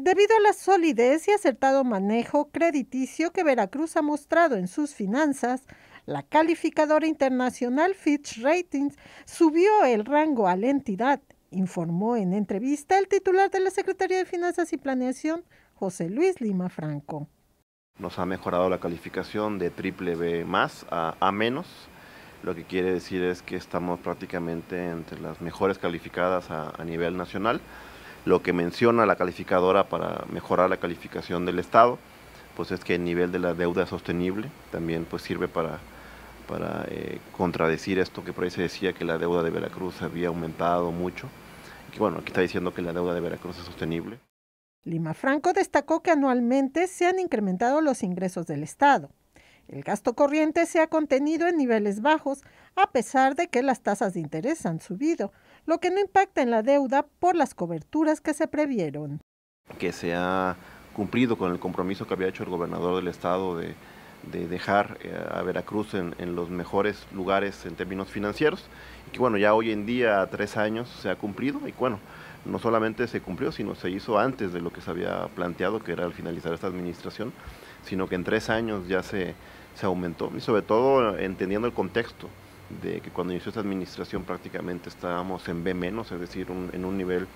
Debido a la solidez y acertado manejo crediticio que Veracruz ha mostrado en sus finanzas, la calificadora internacional Fitch Ratings subió el rango a la entidad, informó en entrevista el titular de la Secretaría de Finanzas y Planeación, José Luis Lima Franco. Nos ha mejorado la calificación de triple B más a A menos, lo que quiere decir es que estamos prácticamente entre las mejores calificadas a, a nivel nacional lo que menciona la calificadora para mejorar la calificación del Estado, pues es que el nivel de la deuda sostenible también pues sirve para, para eh, contradecir esto que por ahí se decía que la deuda de Veracruz había aumentado mucho. bueno, aquí está diciendo que la deuda de Veracruz es sostenible. Lima Franco destacó que anualmente se han incrementado los ingresos del Estado. El gasto corriente se ha contenido en niveles bajos, a pesar de que las tasas de interés han subido, lo que no impacta en la deuda por las coberturas que se previeron. Que se ha cumplido con el compromiso que había hecho el gobernador del estado de, dejar eh, a Veracruz en, los mejores lugares en términos financieros, y que bueno, ya hoy en día, tres años, se ha cumplido, y bueno, no solamente se cumplió, sino se hizo antes de lo que se había planteado, que era al finalizar esta administración, sino que en tres años ya se, aumentó, y sobre todo entendiendo el contexto de que cuando inició esta administración prácticamente estábamos en B menos, es decir, en un nivel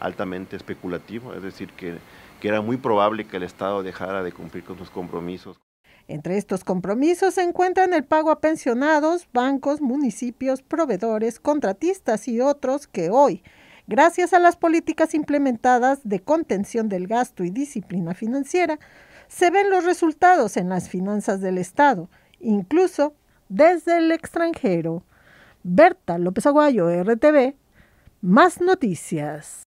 altamente especulativo, es decir, que era muy probable que el Estado dejara de cumplir con sus compromisos. Entre estos compromisos se encuentran el pago a pensionados, bancos, municipios, proveedores, contratistas y otros que hoy, gracias a las políticas implementadas de contención del gasto y disciplina financiera, se ven los resultados en las finanzas del Estado, incluso desde el extranjero. Berta López Aguayo, RTV, más noticias.